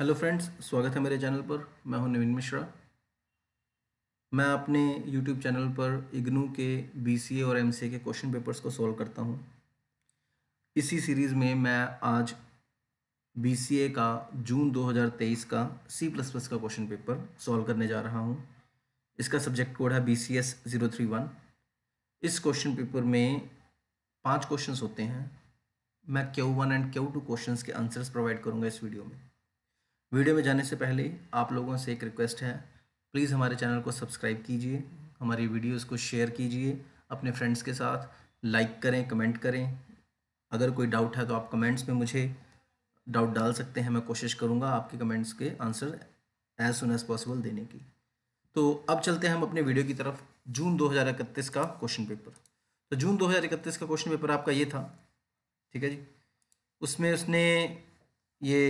Hello friends स्वागत है मेरे चैनल पर मैं हूं नवीन मिश्रा मैं अपने यूट्यूब चैनल पर इग्नू के बीसीए और एमसीए के क्वेश्चन पेपर्स को सॉल्व करता हूं इसी सीरीज़ में मैं आज बीसीए का जून 2023 का सी प्लस प्लस का क्वेश्चन पेपर सॉल्व करने जा रहा हूं इसका सब्जेक्ट कोड है B C S zero three one इस क्वेश्चन पेपर में पाँच क्वेश्चन होते हैं मैं Q one and Q two question के आंसर्स प्रोवाइड करूँगा इस वीडियो में वीडियो में जाने से पहले आप लोगों से एक रिक्वेस्ट है प्लीज़ हमारे चैनल को सब्सक्राइब कीजिए हमारी वीडियोस को शेयर कीजिए अपने फ्रेंड्स के साथ लाइक करें कमेंट करें अगर कोई डाउट है तो आप कमेंट्स में मुझे डाउट डाल सकते हैं मैं कोशिश करूँगा आपके कमेंट्स के answer as soon as possible देने की तो अब चलते हैं हम अपने वीडियो की तरफ जून दो का क्वेश्चन पेपर तो जून दो का क्वेश्चन पेपर आपका ये था ठीक है जी उसमें उसने ये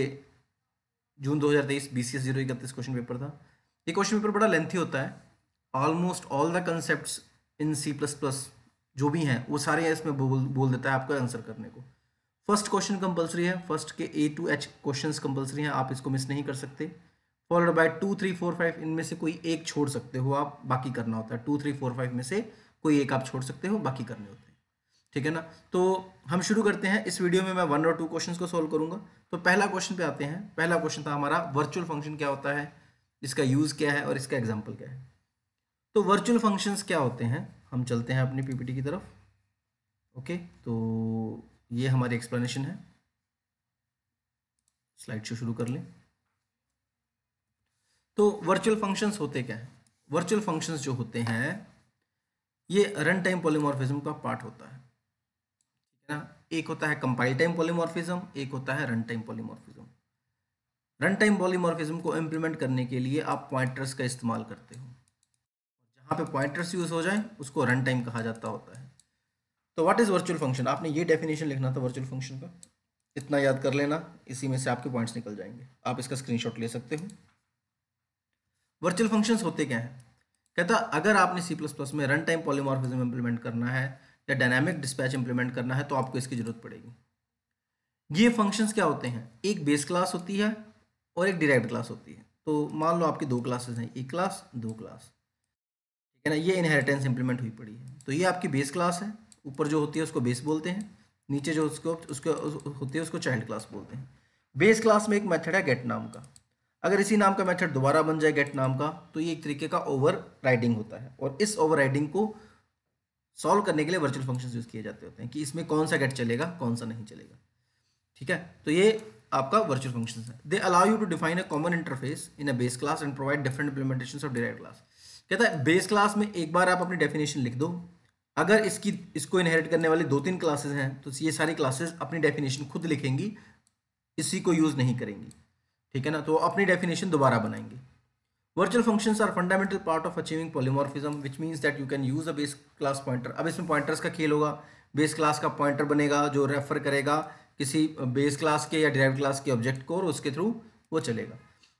जून 2023 एस जीरो इकतीस क्वेश्चन पेपर था ये क्वेश्चन पेपर बड़ा लेंथी होता है almost all the concept in C plus plus जो भी हैं वो सारे इसमें बोल बोल देता है आपको आंसर करने को फर्स्ट क्वेश्चन कंपलसरी है फर्स्ट के A to H question compulsory हैं आप इसको मिस नहीं कर सकते followed by two three four five इनमें से कोई एक छोड़ सकते हो आप बाकी करना होता है टू थ्री फोर फाइव में से कोई एक आप छोड़ सकते हो बाकी करने होते ठीक है ना तो हम शुरू करते हैं इस वीडियो में मैं वन और टू क्वेश्चन को सोल्व करूंगा तो पहला क्वेश्चन पे आते हैं पहला क्वेश्चन था हमारा वर्चुअल फंक्शन क्या होता है इसका यूज़ क्या है और इसका एग्जाम्पल क्या है तो वर्चुअल फंक्शंस क्या होते हैं हम चलते हैं अपनी पीपीटी की तरफ ओके तो ये हमारी एक्सप्लेनेशन है स्लाइड शो शुरू कर लें तो वर्चुअल फंक्शंस होते क्या है वर्चुअल फंक्शंस जो होते हैं ये रन टाइम पोलिमोरफिज्म का पार्ट होता है ना एक होता है कंपाइल टाइम पॉलीमॉर्फिज्म एक होता है run time polymorphism run time polymorphism को इंप्लीमेंट करने के लिए आप पॉइंटर्स का इस्तेमाल करते हो जहां पे पॉइंटर्स यूज़ हो जाए उसको रन टाइम कहा जाता होता है तो व्हाट इज़ वर्चुअल फंक्शन आपने ये डेफिनेशन लिखना था वर्चुअल फंक्शन का इतना याद कर लेना इसी में से आपके पॉइंट्स निकल जाएंगे आप इसका स्क्रीनशॉट ले सकते हो वर्चुअल फंक्शंस होते क्या हैं कहता अगर आपने सी प्लस प्लस में रन टाइम पॉलीमॉर्फिज्म इंप्लीमेंट करना है या डायनामिक डिस्पैच इंप्लीमेंट करना है तो आपको इसकी ज़रूरत पड़ेगी ये फंक्शंस क्या होते हैं एक बेस क्लास होती है और एक डिराइव क्लास होती है तो मान लो आपकी दो क्लासेस हैं एक क्लास दो क्लास ठीक है ना ये इनहेरिटेंस इंप्लीमेंट हुई पड़ी है तो ये आपकी बेस क्लास है ऊपर जो होती है उसको बेस बोलते हैं नीचे जो उसको उसको होती है उसको चाइल्ड क्लास बोलते हैं बेस क्लास में एक मैथड है गेट नाम का अगर इसी नाम का मैथड दोबारा बन जाए गेट नाम का तो ये एक तरीके का ओवर राइडिंग होता है और इस ओवर राइडिंग को सॉल्व करने के लिए वर्चुअल फंक्शन यूज़ किए जाते होते हैं कि इसमें कौन सा गेट चलेगा कौन सा नहीं चलेगा ठीक है तो ये आपका वर्चुअल फंक्शन है they allow you to define a common interface in a base class and provide different implementation of derive class कहता है बेस क्लास में एक बार आप अपनी डेफिनेशन लिख दो अगर इसकी इसको इनहेरिट करने वाली दो तीन क्लासेस हैं तो ये सारी क्लासेस अपनी डेफिनेशन खुद लिखेंगी इसी को यूज़ नहीं करेंगी ठीक है ना तो अपनी डेफिनेशन दोबारा बनाएंगे Virtual functions are fundamental part of achieving polymorphism which means that you can use a base class pointer. अब इसमें pointers का खेल होगा base class का pointer बनेगा जो रेफर करेगा किसी base class के या derived class के object को और उसके through वो चलेगा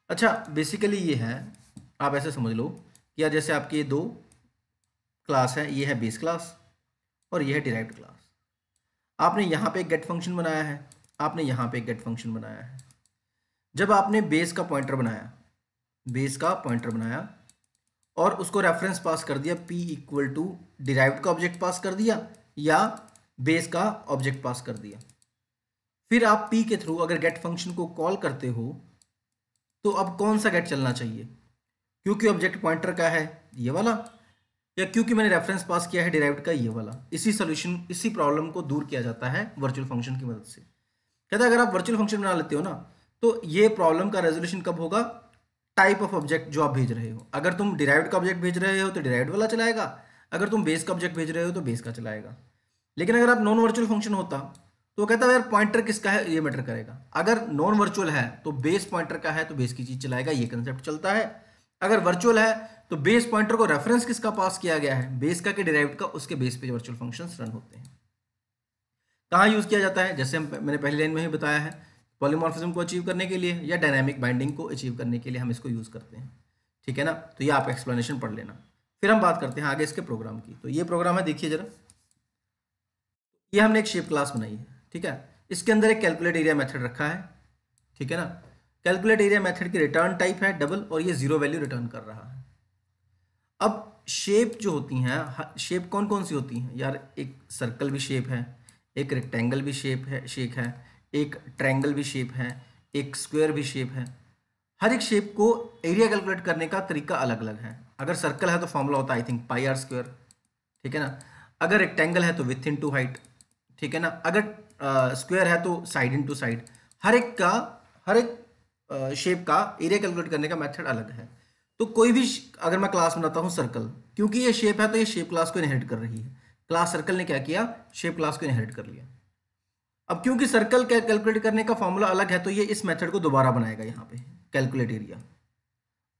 अच्छा बेसिकली ये है आप ऐसे समझ लो या जैसे आपके दो क्लास है ये है बेस क्लास और ये है डिराइव्ड क्लास आपने यहाँ पे एक गेट फंक्शन बनाया है आपने यहाँ पे एक गेट फंक्शन बनाया है जब आपने बेस का पॉइंटर बनाया बेस का पॉइंटर बनाया और उसको रेफरेंस पास कर दिया पी इक्वल टू डिराइव का ऑब्जेक्ट पास कर दिया या बेस का ऑब्जेक्ट पास कर दिया फिर आप पी के थ्रू अगर गेट फंक्शन को कॉल करते हो तो अब कौन सा गेट चलना चाहिए क्योंकि ऑब्जेक्ट पॉइंटर का है ये वाला या क्योंकि मैंने रेफरेंस पास किया है डिराइव का ये वाला इसी सोल्यूशन इसी प्रॉब्लम को दूर किया जाता है वर्चुअल फंक्शन की मदद से कहते अगर आप वर्चुअल फंक्शन बना लेते हो ना तो ये प्रॉब्लम का रेजोल्यूशन कब होगा टाइप ऑफ ऑब्जेक्ट जो आप भेज रहे हो अगर तुम डिराइव्ड का ऑब्जेक्ट भेज रहे हो तो डिराइव्ड वाला चलाएगा अगर तुम बेस का ऑब्जेक्ट भेज रहे हो तो बेस का चलाएगा लेकिन अगर आप नॉन वर्चुअल फंक्शन होता तो कहता है यार पॉइंटर किसका है ये मैटर करेगा अगर नॉन वर्चुअल है तो बेस पॉइंटर का है तो बेस की चीज़ चलाएगा ये कंसेप्ट चलता है अगर वर्चुअल है तो बेस पॉइंटर को रेफरेंस किसका पास किया गया है बेस का कि डिराइव का उसके बेस पे वर्चुअल फंक्शंस रन होते हैं कहाँ यूज़ किया जाता है जैसे हम मैंने पहले लाइन में ही बताया है पॉलीमॉर्फिज्म को अचीव करने के लिए या डायनामिक बाइंडिंग को अचीव करने के लिए हम इसको यूज़ करते हैं ठीक है ना तो ये आप एक्सप्लेनेशन पढ़ लेना फिर हम बात करते हैं आगे इसके प्रोग्राम की तो ये प्रोग्राम है देखिए जरा ये हमने एक शेप क्लास बनाई है ठीक है इसके अंदर एक कैलकुलेट एरिया मेथड रखा है ठीक है ना कैलकुलेट एरिया मेथड की रिटर्न टाइप है डबल और ये जीरो वैल्यू रिटर्न कर रहा है अब शेप जो होती हैं शेप कौन कौन सी होती हैं यार एक सर्कल भी शेप है एक रेक्टेंगल भी शेप है शेक है एक ट्रैंगल भी शेप है एक स्क्वायर भी शेप है हर एक शेप को एरिया कैलकुलेट करने का तरीका अलग अलग है अगर सर्कल है तो फॉर्मूला होता है I think pi R square ठीक है ना अगर रेक्टेंगल है तो विथ इन टू हाइट ठीक है ना अगर स्क्वायर है तो साइड इन टू साइड हर एक का हर एक शेप का एरिया कैलकुलेट करने का मेथड अलग है तो कोई भी अगर मैं क्लास बनाता हूँ सर्कल क्योंकि ये शेप है तो ये शेप क्लास को इनहेरिट कर रही है क्लास सर्कल ने क्या किया शेप क्लास को इनहेरिट कर लिया अब क्योंकि सर्कल का कैलकुलेट करने का फॉर्मूला अलग है तो ये इस मेथड को दोबारा बनाएगा यहाँ पे कैलकुलेट एरिया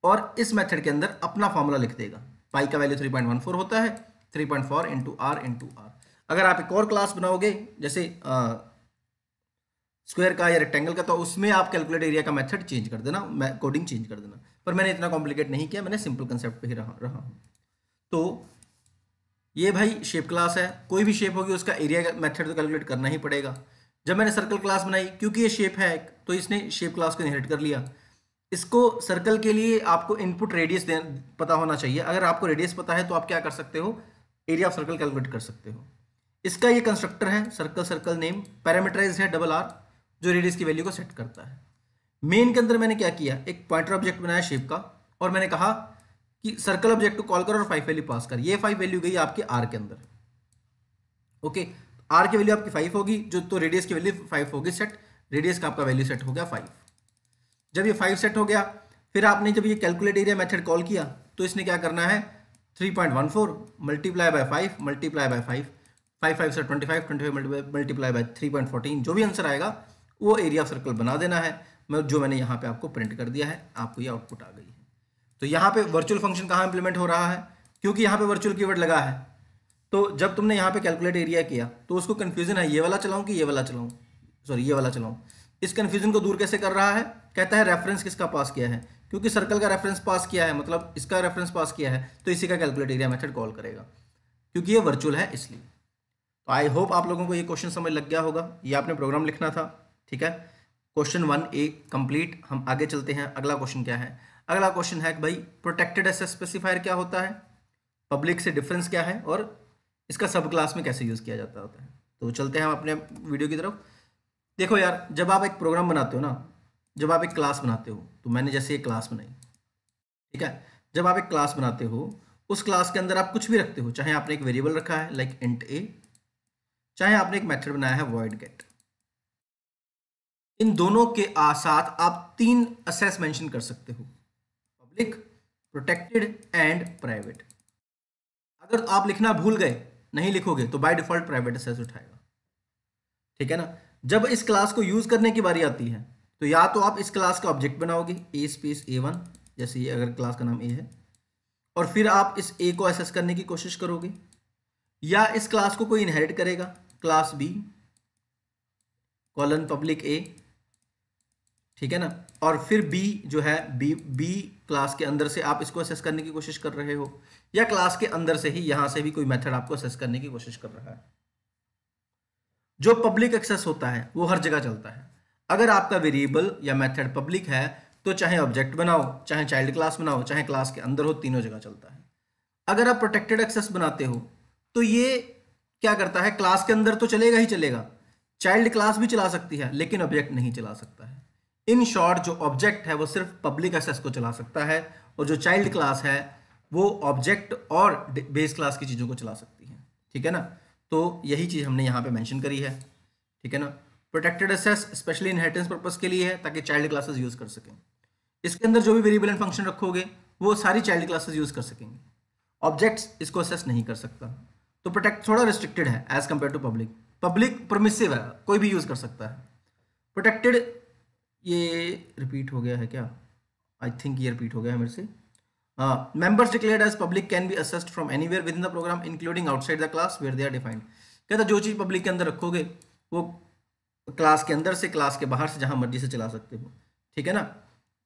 और इस मेथड के अंदर अपना फॉर्मूला लिख देगा पाई का वैल्यू 3.14 होता है 3.4 point four into R into R अगर आप एक और क्लास बनाओगे जैसे स्क्वायर का या रेक्टेंगल का तो उसमें आप कैलकुलेट एरिया का मेथड चेंज कर देना कोडिंग चेंज कर देना पर मैंने इतना कॉम्प्लिकेट नहीं किया मैंने सिंपल कंसेप्ट ही रहा हूँ तो ये भाई शेप क्लास है कोई भी शेप होगी उसका एरिया मेथड तो कैलकुलेट करना ही पड़ेगा जब मैंने सर्कल क्लास बनाई क्योंकि ये शेप है तो इसने शेप क्लास को इनहेरिट कर लिया इसको सर्कल के लिए आपको इनपुट रेडियस पता होना चाहिए अगर आपको रेडियस पता है तो आप क्या कर सकते हो एरिया ऑफ सर्कल कैलकुलेट कर सकते हो इसका ये कंस्ट्रक्टर है सर्कल सर्कल नेम पैरामीटराइज है डबल आर जो रेडियस की वैल्यू को सेट करता है मेन के अंदर मैंने क्या किया एक पॉइंटर ऑब्जेक्ट बनाया शेप का और मैंने कहा कि सर्कल ऑब्जेक्ट को कॉल करो और फाइव वैल्यू पास कर ये फाइव वैल्यू गई आपके आर के अंदर ओके okay. आर की वैल्यू आपकी फाइव होगी जो तो रेडियस की वैल्यू फाइव होगी सेट रेडियस का आपका वैल्यू सेट हो गया फाइव जब ये फाइव सेट हो गया फिर आपने जब ये कैलकुलेट एरिया मेथड कॉल किया तो इसने क्या करना है three point one four multiply by five multiply by five five five से twenty five twenty five multiply by three point fourteen जो भी आंसर आएगा वो एरिया ऑफ सर्कल बना देना है मैं जो मैंने यहाँ पे आपको प्रिंट कर दिया है आपको ये आउटपुट आ गई है तो यहाँ पे वर्चुअल फंक्शन कहाँ इंप्लीमेंट हो रहा है क्योंकि यहाँ पे वर्चुअल कीवर्ड लगा है तो जब तुमने यहाँ पे कैलकुलेट एरिया किया तो उसको कन्फ्यूजन है ये वाला चलाऊँ कि ये वाला चलाऊँ सॉरी ये वाला चलाऊँ इस कन्फ्यूजन को दूर कैसे कर रहा है कहता है रेफरेंस किसका पास किया है क्योंकि सर्कल का रेफरेंस पास किया है मतलब इसका रेफरेंस पास किया है तो इसी का कैलकुलेट एरिया मैथड कॉल करेगा क्योंकि ये वर्चुअल है इसलिए तो आई होप आप लोगों को ये क्वेश्चन समझ लग गया होगा ये आपने प्रोग्राम लिखना था ठीक है क्वेश्चन वन ए कंप्लीट हम आगे चलते हैं अगला क्वेश्चन क्या है अगला क्वेश्चन है कि भाई प्रोटेक्टेड एसेस स्पेसिफायर क्या होता है पब्लिक से डिफरेंस क्या है और इसका सब क्लास में कैसे यूज़ किया जाता होता है तो चलते हैं हम अपने वीडियो की तरफ देखो यार जब आप एक प्रोग्राम बनाते हो ना जब आप एक क्लास बनाते हो तो मैंने जैसे एक क्लास बनाई ठीक है जब आप एक क्लास बनाते हो उस क्लास के अंदर आप कुछ भी रखते हो चाहे आपने एक वेरिएबल रखा है लाइक इंट ए चाहे आपने एक मेथड बनाया है वर्ड गेट इन दोनों के साथ आप तीन असेस मेंशन कर सकते हो पब्लिक प्रोटेक्टेड एंड प्राइवेट अगर आप लिखना भूल गए नहीं लिखोगे तो बाय डिफॉल्ट प्राइवेट असेस उठाएगा ठीक है ना जब इस क्लास को यूज करने की बारी आती है तो या तो आप इस क्लास का ऑब्जेक्ट बनाओगे ए स्पेस ए वन जैसे ये अगर क्लास का नाम ए है और फिर आप इस ए को एसेस करने की कोशिश करोगे या इस क्लास को कोई इनहेरिट करेगा class B colon public A ठीक है ना और फिर बी जो है बी बी क्लास के अंदर से आप इसको असेस करने की कोशिश कर रहे हो या क्लास के अंदर से ही यहां से भी कोई मेथड आपको असेस करने की कोशिश कर रहा है जो पब्लिक एक्सेस होता है वो हर जगह चलता है अगर आपका वेरिएबल या मेथड पब्लिक है तो चाहे ऑब्जेक्ट बनाओ चाहे चाइल्ड क्लास बनाओ चाहे क्लास के अंदर हो तीनों जगह चलता है अगर आप प्रोटेक्टेड एक्सेस बनाते हो तो ये क्या करता है क्लास के अंदर तो चलेगा ही चलेगा चाइल्ड क्लास भी चला सकती है लेकिन ऑब्जेक्ट नहीं चला सकता है इन शॉर्ट जो ऑब्जेक्ट है वो सिर्फ पब्लिक एसेस को चला सकता है और जो चाइल्ड क्लास है वो ऑब्जेक्ट और बेस क्लास की चीज़ों को चला सकती है ठीक है ना तो यही चीज़ हमने यहाँ पे मेंशन करी है ठीक है ना protected access specially inheritance purpose के लिए है ताकि चाइल्ड क्लासेस यूज़ कर सकें इसके अंदर जो भी वेरिएबल एंड फंक्शन रखोगे वो सारी चाइल्ड क्लासेज यूज़ कर सकेंगे ऑब्जेक्ट्स इसको असेस नहीं कर सकता तो प्रोटेक्ट थोड़ा रिस्ट्रिक्टेड है as compare to public public permissive है कोई भी यूज़ कर सकता है प्रोटेक्टेड ये रिपीट हो गया है क्या आई थिंक ये रिपीट हो गया है मेरे से members declared as public can be accessed from anywhere within the program including outside the class where they are defined कहता जो चीज़ पब्लिक के अंदर रखोगे वो क्लास के अंदर से क्लास के बाहर से जहाँ मर्जी से चला सकते हो ठीक है ना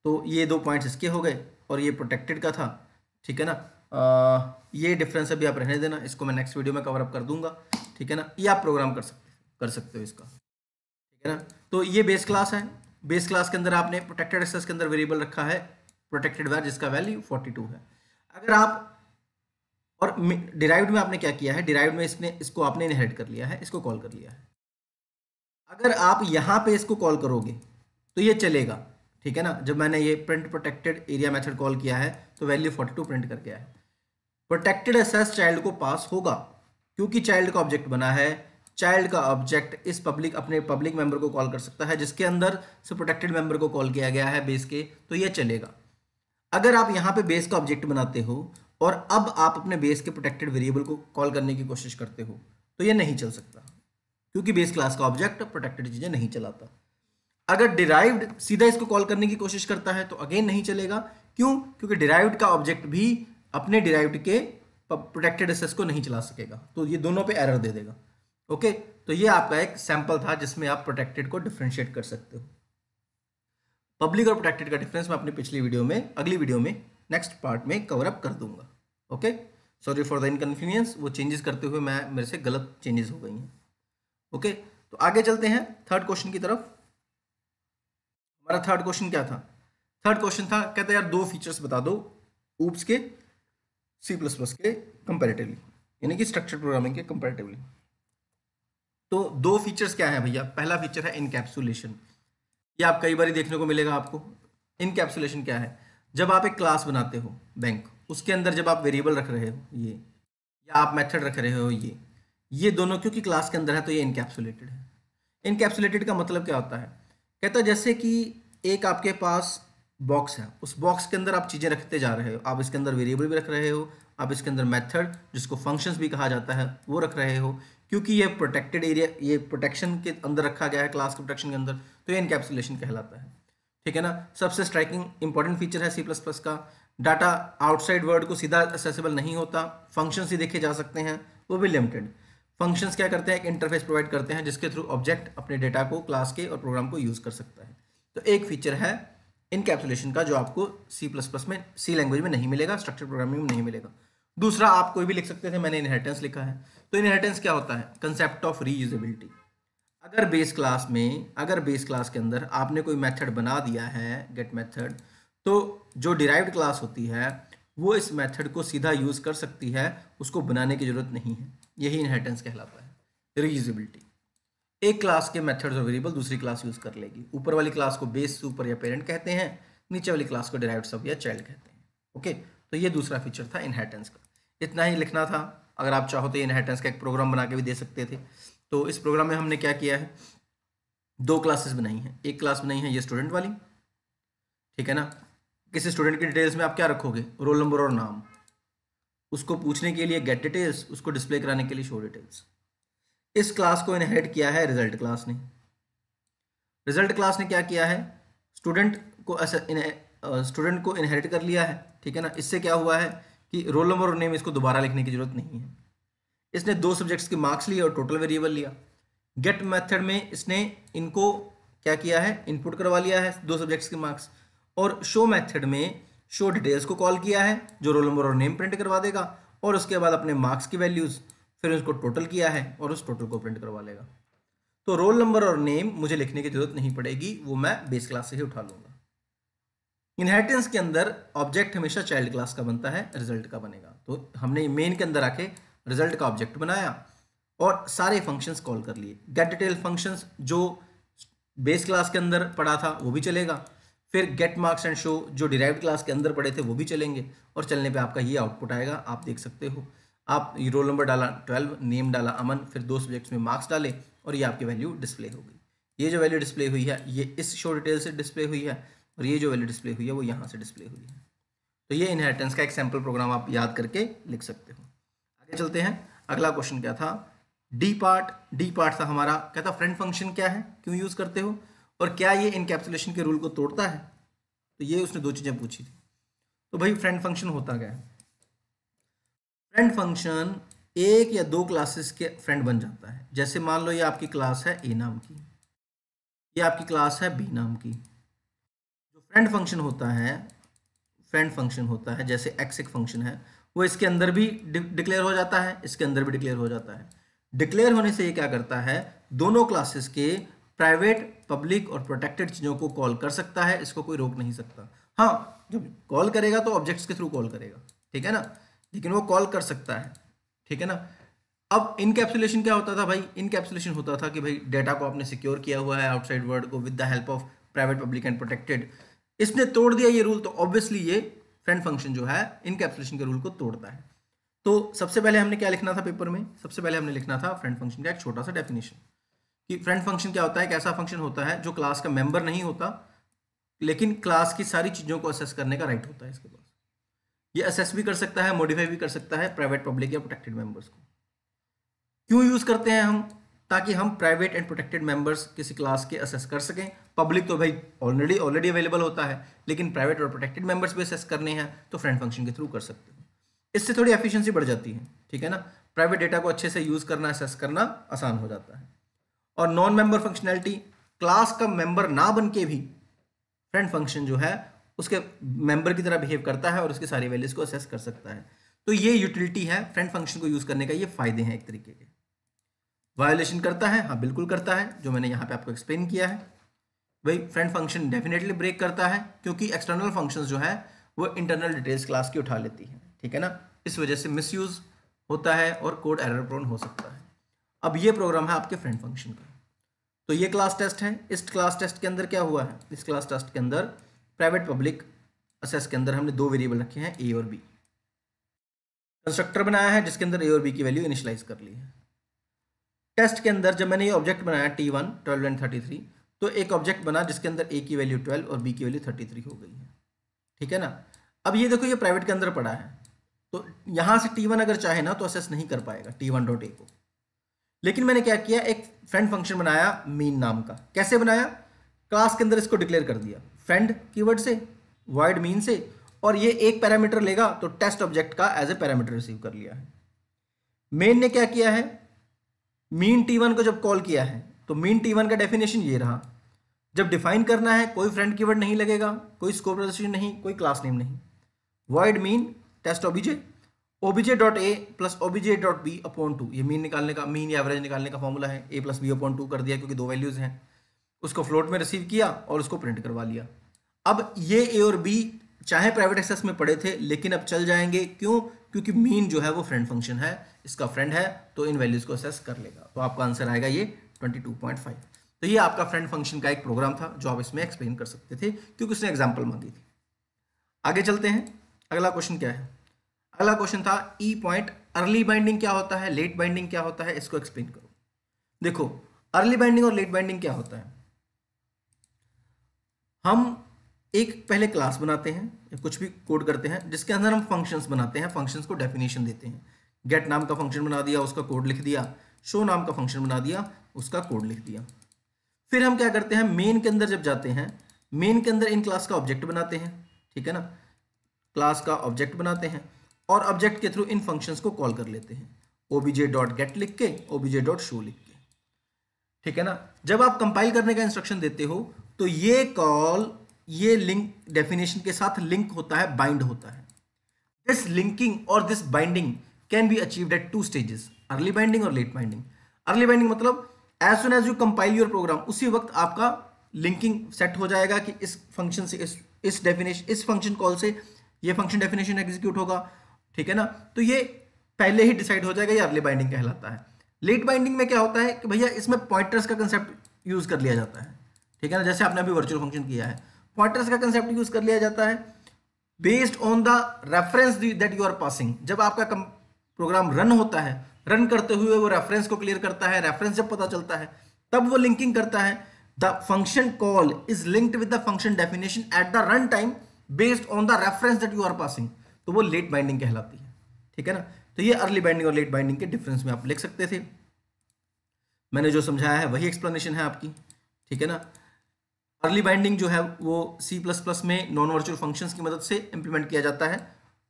तो ये दो पॉइंट्स इसके हो गए और ये प्रोटेक्टेड का था ठीक है ना आ, ये डिफरेंस अभी आप रहने देना इसको मैं नेक्स्ट वीडियो में कवर अप कर दूंगा ठीक है ना ये आप प्रोग्राम कर सकते कर सकते हो इसका ठीक है ना तो ये बेस क्लास है बेस क्लास के अंदर आपने प्रोटेक्टेड एक्सेस के अंदर वेरिएबल रखा है प्रोटेक्टेड वैर जिसका वैल्यू 42 है अगर आप और डिराइव्ड में आपने क्या किया है डिराइव्ड में इसने इसको आपने इनहेरिट कर लिया है इसको कॉल कर लिया है अगर आप यहाँ पे इसको कॉल करोगे तो ये चलेगा ठीक है ना जब मैंने ये print protected area method call किया है तो वैल्यू टू प्रिंट कर गया है प्रोटेक्टेड एसेस चाइल्ड को पास होगा क्योंकि चाइल्ड का ऑब्जेक्ट बना है चाइल्ड का ऑब्जेक्ट इस पब्लिक अपने पब्लिक मेंबर को कॉल कर सकता है जिसके अंदर से प्रोटेक्टेड मेंबर को कॉल किया गया है बेस के तो ये चलेगा अगर आप यहाँ पे बेस का ऑब्जेक्ट बनाते हो और अब आप अपने बेस के प्रोटेक्टेड वेरिएबल को कॉल करने की कोशिश करते हो तो ये नहीं चल सकता क्योंकि बेस क्लास का ऑब्जेक्ट प्रोटेक्टेड चीज़ें नहीं चलाता अगर डिराइव्ड सीधा इसको कॉल करने की कोशिश करता है तो अगेन नहीं चलेगा क्यों क्योंकि डिराइव्ड का ऑब्जेक्ट भी अपने डिराइव्ड के प्रोटेक्टेड एसेस को नहीं चला सकेगा तो ये दोनों पे एरर दे देगा ओके तो ये आपका एक सैंपल था जिसमें आप प्रोटेक्टेड को डिफ्रेंशिएट कर सकते हो पब्लिक और प्रोटेक्टेड का डिफरेंस मैं अपनी पिछली वीडियो में अगली वीडियो में नेक्स्ट पार्ट में कवर अप कर दूंगा okay sorry for the inconvenience वो चेंजेस करते हुए मैं मेरे से गलत चेंजेस हो गई हैं ओके तो आगे चलते हैं थर्ड क्वेश्चन की तरफ हमारा थर्ड क्वेश्चन क्या था थर्ड क्वेश्चन था कहते यार दो फीचर्स बता दो ऊप्स के सी प्लस प्लस के कंपेरेटिवली यानी कि स्ट्रक्चर प्रोग्रामिंग के कंपेरेटिवली तो दो फीचर्स क्या है भैया पहला फीचर है इनकेप्सुलेशन ये आप कई बार देखने को मिलेगा आपको इनकेप्सुलेशन क्या है जब आप एक क्लास बनाते हो बैंक उसके अंदर जब आप वेरिएबल रख रहे हो ये या आप मेथड रख रहे हो ये ये दोनों क्योंकि क्लास के अंदर है तो ये इनकेप्सुलेटेड है इनकेप्सुलेटेड का मतलब क्या होता है कहता है जैसे कि एक आपके पास बॉक्स है उस बॉक्स के अंदर आप चीज़ें रखते जा रहे हो आप इसके अंदर वेरिएबल भी रख रहे हो आप इसके अंदर मेथड जिसको फंक्शंस भी कहा जाता है वो रख रहे हो क्योंकि ये प्रोटेक्टेड एरिया ये प्रोटेक्शन के अंदर रखा गया है क्लास के प्रोटेक्शन के अंदर तो ये इनकेप्सुलेशन कहलाता है ठीक है ना सबसे स्ट्राइकिंग इंपॉर्टेंट फीचर है सी प्लस प्लस का डाटा आउटसाइड वर्ड को सीधा एक्सेसिबल नहीं होता फंक्शंस ही देखे जा सकते हैं वो भी लिमिटेड फंक्शंस क्या करते हैं एक इंटरफेस प्रोवाइड करते हैं जिसके थ्रू ऑब्जेक्ट अपने डेटा को क्लास के और प्रोग्राम को यूज़ कर सकता है तो एक फीचर है इनकेप्सुलेशन का जो आपको सी प्लस प्लस में सी लैंग्वेज में नहीं मिलेगा स्ट्रक्चर प्रोग्रामिंग में नहीं मिलेगा दूसरा आप कोई भी लिख सकते थे मैंने इनहेरिटेंस लिखा है तो इनहेरिटेंस क्या होता है कंसेप्ट ऑफ रीयूजेबिलिटी अगर बेस क्लास में अगर बेस क्लास के अंदर आपने कोई मेथड बना दिया है गेट मेथड तो जो डिराइव्ड क्लास होती है वो इस मेथड को सीधा यूज़ कर सकती है उसको बनाने की ज़रूरत नहीं है यही इनहेरिटेंस कहलाता है रीयूजेबिलिटी एक क्लास के मेथड्स और वेरिएबल दूसरी क्लास यूज़ कर लेगी ऊपर वाली क्लास को बेस सुपर या पेरेंट कहते हैं नीचे वाली क्लास को डिराइव्ड सब या चाइल्ड कहते हैं ओके तो ये दूसरा फीचर था इनहेरिटेंस का इतना ही लिखना था अगर आप चाहो तो इनहेरिटेंस का एक प्रोग्राम बना के भी दे सकते थे तो इस प्रोग्राम में हमने क्या किया है दो क्लासेस बनाई हैं एक क्लास बनाई है ये स्टूडेंट वाली ठीक है ना किसी स्टूडेंट की डिटेल्स में आप क्या रखोगे रोल नंबर और नाम उसको पूछने के लिए गेट डिटेल्स उसको डिस्प्ले कराने के लिए शो डिटेल्स इस क्लास को इनहेरिट किया है रिजल्ट क्लास ने रिजल्ट क्लास ने क्या किया है स्टूडेंट को स्टूडेंट को इनहेरिट कर लिया है ठीक है ना इससे क्या हुआ है कि रोल नंबर और नेम इसको दोबारा लिखने की जरूरत नहीं है इसने दो सब्जेक्ट्स के मार्क्स लिए और टोटल वेरिएबल लिया गेट मेथड में इसने इनको क्या किया है इनपुट करवा लिया है दो सब्जेक्ट्स के मार्क्स और शो मेथड में शो डिटेल्स को कॉल किया है जो रोल नंबर और नेम प्रिंट करवा देगा और उसके बाद अपने मार्क्स की वैल्यूज़ फिर उसको टोटल किया है और उस टोटल को प्रिंट करवा लेगा तो रोल नंबर और नेम मुझे लिखने की जरूरत नहीं पड़ेगी वो मैं बेस क्लास से ही उठा लूँगा इनहेरिटेंस के अंदर ऑब्जेक्ट हमेशा चाइल्ड क्लास का बनता है रिजल्ट का बनेगा तो हमने मेन के अंदर आके रिजल्ट का ऑब्जेक्ट बनाया और सारे फंक्शंस कॉल कर लिए गेट डिटेल फंक्शंस जो बेस क्लास के अंदर पढ़ा था वो भी चलेगा फिर गेट मार्क्स एंड शो जो डिराइव क्लास के अंदर पढ़े थे वो भी चलेंगे और चलने पे आपका ये आउटपुट आएगा आप देख सकते हो आप रोल नंबर डाला ट्वेल्व नेम डाला अमन फिर दो सब्जेक्ट्स में मार्क्स डाले और ये आपकी वैल्यू डिस्प्ले हो गई ये जो वैल्यू डिस्प्ले हुई है ये इस शो डिटेल से डिस्प्ले हुई है और ये जो वैल्यू डिस्प्ले हुई है वो यहाँ से डिस्प्ले हुई है तो ये इनहेरिटेंस का एक सैम्पल प्रोग्राम आप याद करके लिख सकते हो आगे चलते हैं अगला क्वेश्चन क्या था डी पार्ट डी पार्ट था हमारा क्या था फ्रेंड फंक्शन क्या है क्यों यूज़ करते हो और क्या ये इनकेप्सुलेशन के रूल को तोड़ता है तो ये उसने दो चीज़ें पूछी थी तो भाई फ्रेंड फंक्शन होता क्या है फ्रेंड फंक्शन एक या दो क्लासेस के फ्रेंड बन जाता है जैसे मान लो ये आपकी क्लास है ए नाम की ये आपकी क्लास है बी नाम की फ्रेंड फंक्शन होता है फ्रेंड फंक्शन होता है जैसे एक्स एक फंक्शन है वो इसके अंदर भी डिक्लेयर हो जाता है इसके अंदर भी डिक्लेयर हो जाता है डिक्लेयर होने से ये क्या करता है दोनों क्लासेस के प्राइवेट पब्लिक और प्रोटेक्टेड चीज़ों को कॉल कर सकता है इसको कोई रोक नहीं सकता हाँ जब कॉल करेगा तो ऑब्जेक्ट्स के थ्रू कॉल करेगा ठीक है ना लेकिन वो कॉल कर सकता है ठीक है ना अब इनकैप्सुलेशन क्या होता था भाई इनकैप्सुलेशन होता था कि भाई डेटा को आपने सिक्योर किया हुआ है आउटसाइड वर्ल्ड को with the help of private public and protected इसने तोड़ दिया ये रूल तो ऑब्वियसली ये फ्रेंड फंक्शन जो है इनकेप्सुलेशन के रूल को तोड़ता है तो सबसे पहले हमने क्या लिखना था पेपर में सबसे पहले हमने लिखना था फ्रेंड फंक्शन का एक छोटा सा डेफिनेशन कि फ्रेंड फंक्शन क्या होता है एक ऐसा फंक्शन होता है जो क्लास का मेंबर नहीं होता लेकिन क्लास की सारी चीज़ों को असेस करने का राइट होता है इसके पास ये असेस भी कर सकता है मॉडिफाई भी कर सकता है प्राइवेट पब्लिक या प्रोटेक्टेड मेंबर्स को क्यों यूज़ करते हैं हम ताकि हम प्राइवेट एंड प्रोटेक्टेड मेंबर्स किसी क्लास के असेस कर सकें पब्लिक तो भाई ऑलरेडी ऑलरेडी अवेलेबल होता है लेकिन प्राइवेट और प्रोटेक्टेड मेंबर्स भी असेस करने हैं तो फ्रेंड फंक्शन के थ्रू कर सकते हो इससे थोड़ी एफिशिएंसी बढ़ जाती है ठीक है ना प्राइवेट डेटा को अच्छे से यूज़ करना असेस करना आसान हो जाता है और नॉन मेंबर फंक्शनैलिटी क्लास का मेंबर ना बन के भी फ्रेंड फंक्शन जो है उसके मेंबर की तरह बिहेव करता है और उसके सारी वैल्यूज को असेस कर सकता है तो ये यूटिलिटी है फ्रेंड फंक्शन को यूज़ करने का ये फ़ायदे हैं एक तरीके के वायोलेशन करता है हाँ बिल्कुल करता है जो मैंने यहाँ पे आपको एक्सप्लेन किया है भाई फ्रेंड फंक्शन डेफिनेटली ब्रेक करता है क्योंकि एक्सटर्नल फंक्शंस जो है वो इंटरनल डिटेल्स क्लास की उठा लेती है ठीक है ना इस वजह से मिसयूज़ होता है और कोड एरर प्रोन हो सकता है अब ये प्रोग्राम है आपके फ्रेंड फंक्शन का तो ये क्लास टेस्ट है इस क्लास टेस्ट के अंदर क्या हुआ है इस क्लास टेस्ट के अंदर प्राइवेट पब्लिक असेस के अंदर हमने दो वेरिएबल रखे हैं ए और बी कंस्ट्रक्टर बनाया है जिसके अंदर ए और बी की वैल्यू इनिशलाइज कर ली है टेस्ट के अंदर जब मैंने ये ऑब्जेक्ट बनाया T one twelve and thirty three तो एक ऑब्जेक्ट बना जिसके अंदर ए की वैल्यू ट्वेल्व और बी की वैल्यू थर्टी थ्री हो गई है ठीक है ना अब ये देखो ये प्राइवेट के अंदर पड़ा है तो यहाँ से टी वन अगर चाहे ना तो असेस नहीं कर पाएगा टी वन डॉट ए को लेकिन मैंने क्या किया एक फ्रेंड फंक्शन बनाया मीन नाम का कैसे बनाया क्लास के अंदर इसको डिक्लेयर कर दिया फ्रेंड कीवर्ड से वाइड मीन से और ये एक पैरामीटर लेगा तो टेस्ट ऑब्जेक्ट का एज ए पैरामीटर रिसीव कर लिया है मेन ने क्या किया है मीन टी वन को जब कॉल किया है तो मीन टी वन का डेफिनेशन ये रहा जब डिफाइन करना है कोई फ्रेंड कीवर्ड नहीं लगेगा कोई स्कोप रजिस्ट्रेशन नहीं कोई क्लास नेम नहीं word mean test O B J O B J dot A plus O B J dot B upon two ये मीन निकालने का मीन एवरेज निकालने का फॉर्मूला है A plus B upon two कर दिया क्योंकि दो वैल्यूज़ हैं उसको फ्लोट में रिसीव किया और उसको प्रिंट करवा लिया अब ये ए और बी चाहे प्राइवेट एक्सेस में पड़े थे लेकिन अब चल जाएंगे क्यों क्योंकि मीन जो है वो फ्रेंड फंक्शन है इसका फ्रेंड है तो इन वैल्यूज़ को असेस कर लेगा तो आपका आंसर आएगा ये ट्वेंटी टू पॉइंट फाइव तो ये आपका फ्रेंड फंक्शन का एक प्रोग्राम था जो आप इसमें एक्सप्लेन कर सकते थे क्योंकि उसने एग्जाम्पल मांगी थी आगे चलते हैं अगला क्वेश्चन क्या है अगला क्वेश्चन था ई पॉइंट अर्ली बाइंडिंग क्या होता है लेट बाइंडिंग क्या होता है इसको एक्सप्लेन करो देखो अर्ली बाइंडिंग और लेट बाइंडिंग क्या होता है हम एक पहले क्लास बनाते हैं या कुछ भी कोड करते हैं जिसके अंदर हम फंक्शंस बनाते हैं फंक्शंस को डेफिनेशन देते हैं गेट नाम का फंक्शन बना दिया उसका कोड लिख दिया शो नाम का फंक्शन बना दिया उसका कोड लिख दिया फिर हम क्या करते हैं मेन के अंदर जब जाते हैं मेन के अंदर इन क्लास का ऑब्जेक्ट बनाते हैं ठीक है ना क्लास का ऑब्जेक्ट बनाते हैं और ऑब्जेक्ट के थ्रू इन फंक्शंस को कॉल कर लेते हैं ओबीजे डॉट गेट लिख के ओबीजे डॉट शो लिख के ठीक है ना जब आप कंपाइल करने का इंस्ट्रक्शन देते हो तो ये कॉल ये लिंक डेफिनेशन के साथ लिंक होता है बाइंड होता है दिस लिंकिंग और this binding can be achieve at two stages early binding और लेट बाइंडिंग अर्ली बाइंडिंग मतलब as soon as you compile your program उसी वक्त आपका लिंकिंग सेट हो जाएगा कि इस फंक्शन से इस डेफिनेशन इस फंक्शन कॉल से ये फंक्शन डेफिनेशन एग्जीक्यूट होगा ठीक है ना तो ये पहले ही डिसाइड हो जाएगा ये अर्ली बाइंडिंग कहलाता है लेट बाइंडिंग में क्या होता है कि भैया इसमें पॉइंटर्स का कंसेप्ट यूज़ कर लिया जाता है ठीक है ना जैसे आपने अभी वर्चुअल फंक्शन किया है पॉइंटर्स का कंसेप्ट यूज़ कर लिया जाता है based on the reference that you are passing जब आपका प्रोग्राम रन होता है रन करते हुए वो रेफरेंस को क्लियर करता है रेफरेंस जब पता चलता है तब वो लिंकिंग करता है the function call is linked with the function definition at the run time based on the reference that you are passing तो वो लेट बाइंडिंग कहलाती है ठीक है ना तो ये अर्ली बाइंडिंग और लेट बाइंडिंग के डिफरेंस में आप लिख सकते थे मैंने जो समझाया है वही एक्सप्लेनेशन है आपकी ठीक है ना अर्ली बाइंडिंग जो है वो सी प्लस प्लस में नॉन वर्चुअल फंक्शन की मदद से इंप्लीमेंट किया जाता है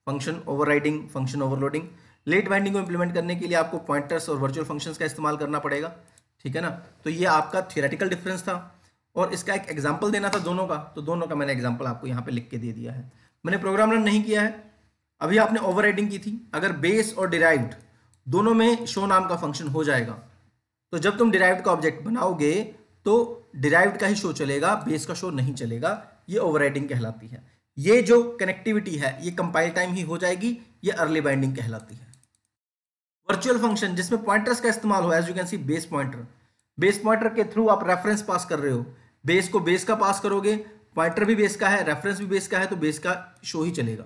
function overriding function overloading late binding को इंप्लीमेंट करने के लिए आपको पॉइंटर्स और वर्चुअल फंक्शंस का इस्तेमाल करना पड़ेगा ठीक है ना तो ये आपका थियोरेटिकल डिफरेंस था और इसका एक एग्जाम्पल देना था दोनों का तो दोनों का मैंने एग्जाम्पल आपको यहाँ पे लिख के दे दिया है मैंने प्रोग्राम रन नहीं किया है अभी आपने ओवर की थी अगर बेस और डिराइव्ड दोनों में शो नाम का फंक्शन हो जाएगा तो जब तुम डिराइव्ड का ऑब्जेक्ट बनाओगे तो डिराइव्ड का ही शो चलेगा बेस का शो नहीं चलेगा ये ओवर कहलाती है ये जो कनेक्टिविटी है ये कंपाइल टाइम ही हो जाएगी ये अर्ली बाइंडिंग कहलाती है वर्चुअल फंक्शन जिसमें पॉइंटर्स का इस्तेमाल हो as you can see base pointer base pointer के थ्रू आप रेफरेंस पास कर रहे हो बेस को बेस का पास करोगे पॉइंटर भी बेस का है रेफरेंस भी बेस का है तो बेस का शो ही चलेगा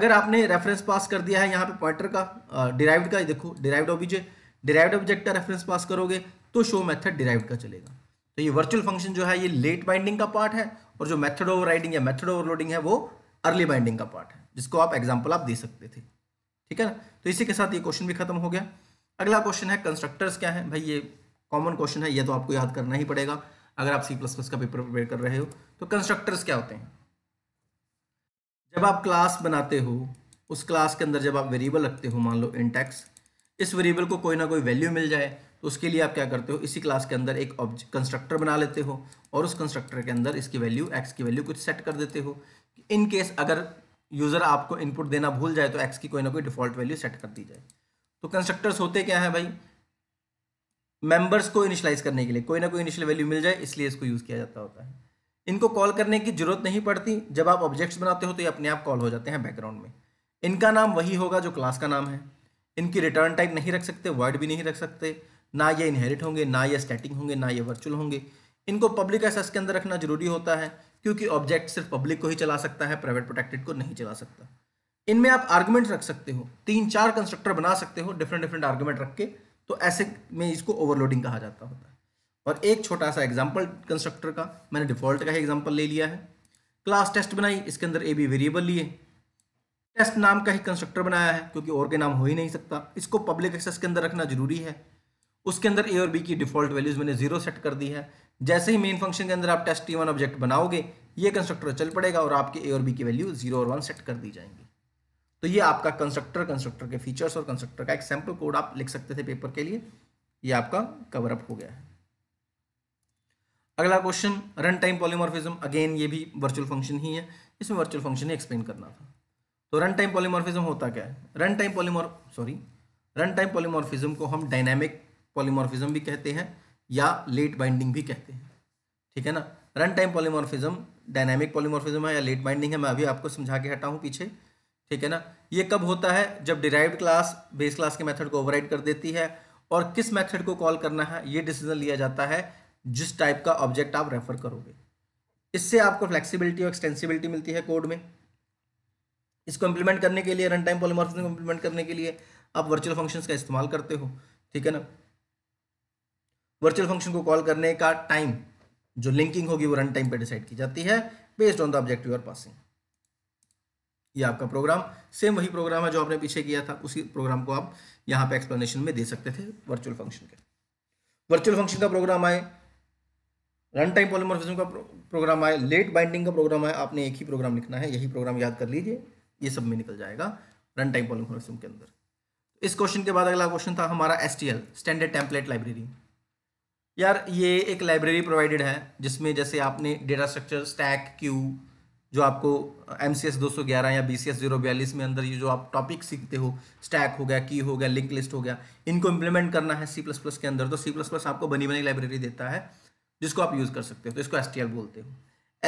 अगर आपने रेफरेंस पास कर दिया है यहाँ पे पॉइंटर का डिराइव का देखो डिराइव ऑब्जेक्ट डिराइव ऑब्जेक्ट का रेफरेंस पास करोगे तो शो मेथड डिराइव का चलेगा तो ये वर्चुअल फंक्शन जो है ये लेट बाइंडिंग का पार्ट है और जो मेथड ओवरराइडिंग या मेथड ओवरलोडिंग है वो अर्ली बाइंडिंग का पार्ट है जिसको आप एग्जाम्पल आप दे सकते थे ठीक है ना तो इसी के साथ ये क्वेश्चन भी खत्म हो गया अगला क्वेश्चन है कंस्ट्रक्टर्स क्या है भाई ये कॉमन क्वेश्चन है ये तो आपको याद करना ही पड़ेगा अगर आप सी प्लस प्लस का पेपर प्रिपेयर कर रहे हो तो कंस्ट्रक्टर्स क्या होते हैं जब आप क्लास बनाते हो उस क्लास के अंदर जब आप वेरिएबल रखते हो मान लो इंटेक्स इस वेरिएबल को कोई ना कोई वैल्यू मिल जाए तो उसके लिए आप क्या करते हो इसी क्लास के अंदर एक ऑब्जेक्ट कंस्ट्रक्टर बना लेते हो और उस कंस्ट्रक्टर के अंदर इसकी वैल्यू एक्स की वैल्यू कुछ सेट कर देते हो इनकेस अगर यूज़र आपको इनपुट देना भूल जाए तो एक्स की कोई ना कोई डिफ़ॉल्ट वैल्यू सेट कर दी जाए तो कंस्ट्रक्टर्स होते क्या है भाई मेंबर्स को इनिशलाइज करने के लिए कोई ना कोई इनिशियल वैल्यू मिल जाए इसलिए इसको यूज़ किया जाता होता है इनको कॉल करने की ज़रूरत नहीं पड़ती जब आप ऑब्जेक्ट्स बनाते हो तो ये अपने आप कॉल हो जाते हैं बैकग्राउंड में इनका नाम वही होगा जो क्लास का नाम है इनकी रिटर्न टाइप नहीं रख सकते वर्ड भी नहीं रख सकते ना ये इनहेरिट होंगे ना ये स्टैटिंग होंगे ना ये वर्चुअल होंगे इनको पब्लिक एसेस के अंदर रखना जरूरी होता है क्योंकि ऑब्जेक्ट सिर्फ पब्लिक को ही चला सकता है प्राइवेट प्रोटेक्टेड को नहीं चला सकता इनमें आप आर्गूमेंट रख सकते हो तीन चार कंस्ट्रक्टर बना सकते हो डिफरेंट डिफरेंट आर्गुमेंट रख के तो ऐसे में इसको ओवरलोडिंग कहा जाता होता है और एक छोटा सा एग्जाम्पल कंस्ट्रक्टर का मैंने डिफॉल्ट का ही एग्जाम्पल ले लिया है क्लास टेस्ट बनाई इसके अंदर ए बी वेरिएबल लिए टेस्ट नाम का ही कंस्ट्रक्टर बनाया है क्योंकि और के नाम हो ही नहीं सकता इसको पब्लिक एक्सेस के अंदर रखना जरूरी है उसके अंदर ए और बी की डिफॉल्ट वैल्यूज़ मैंने जीरो सेट कर दी है जैसे ही मेन फंक्शन के अंदर आप टेस्ट टी वन ऑब्जेक्ट बनाओगे ये कंस्ट्रक्टर चल पड़ेगा और आपके ए और बी की वैल्यू जीरो और वन सेट कर दी जाएंगी तो ये आपका कंस्ट्रक्टर कंस्ट्रक्टर के फीचर्स और कंस्ट्रक्टर का एक सैम्पल कोड आप लिख सकते थे पेपर के लिए ये आपका कवर अप हो गया है अगला question run time polymorphism again ये भी वर्चुअल फंक्शन ही है इसमें वर्चुअल फंक्शन ही एक्सप्लेन करना था तो रन टाइम पॉलीमॉर्फिज्म होता क्या है run time polymorph sorry run time polymorphism को हम डायनेमिक पॉलीमॉर्फिज्म भी कहते हैं या लेट बाइंडिंग भी कहते हैं ठीक है ना run time polymorphism dynamic polymorphism है या लेट बाइंडिंग है मैं अभी आपको समझा के हटा हूँ पीछे ठीक है ना ये कब होता है जब डिराइव क्लास बेस क्लास के मेथड को ओवरराइड कर देती है और किस मेथड को कॉल करना है ये डिसीजन लिया जाता है जिस टाइप का ऑब्जेक्ट आप रेफर करोगे इससे आपको फ्लेक्सिबिलिटी और एक्सटेंसिबिलिटी मिलती है कोड में इसको इम्प्लीमेंट करने के लिए रन टाइम पॉलीमॉर्फिज्म को इंप्लीमेंट करने के लिए आप वर्चुअल फंक्शंस का इस्तेमाल करते हो ठीक है ना वर्चुअल फंक्शन को कॉल करने का टाइम जो लिंकिंग होगी वो रन टाइम पे डिसाइड की जाती है based on the you are passing ये आपका प्रोग्राम सेम वही प्रोग्राम है जो आपने पीछे किया था उसी प्रोग्राम को आप यहाँ पे एक्सप्लेनेशन में दे सकते थे वर्चुअल फंक्शन के वर्चुअल फंक्शन का प्रोग्राम आए रन टाइम पॉलीमॉर्फिज्म का प्रोग्राम आए लेट बाइंडिंग का प्रोग्राम आए आपने एक ही प्रोग्राम लिखना है यही प्रोग्राम याद कर लीजिए ये सब में निकल जाएगा रन टाइम पॉलीमॉर्फिज्म के अंदर इस क्वेश्चन के बाद अगला क्वेश्चन था हमारा एस स्टैंडर्ड टेम्पलेट लाइब्रेरी यार ये एक लाइब्रेरी प्रोवाइडेड है जिसमें जैसे आपने डेटा स्ट्रक्चर स्टैक क्यू जो आपको एम सी एस दो सौ ग्यारह या बी सी एस जीरो बयालीस में अंदर ये जो आप टॉपिक सीखते हो स्टैक हो गया की हो गया लिंक लिस्ट हो गया इनको इम्प्लीमेंट करना है सी प्लस प्लस के अंदर तो सी प्लस प्लस आपको बनी बनी लाइब्रेरी देता है जिसको आप यूज़ कर सकते हो तो इसको एस टी एल बोलते हो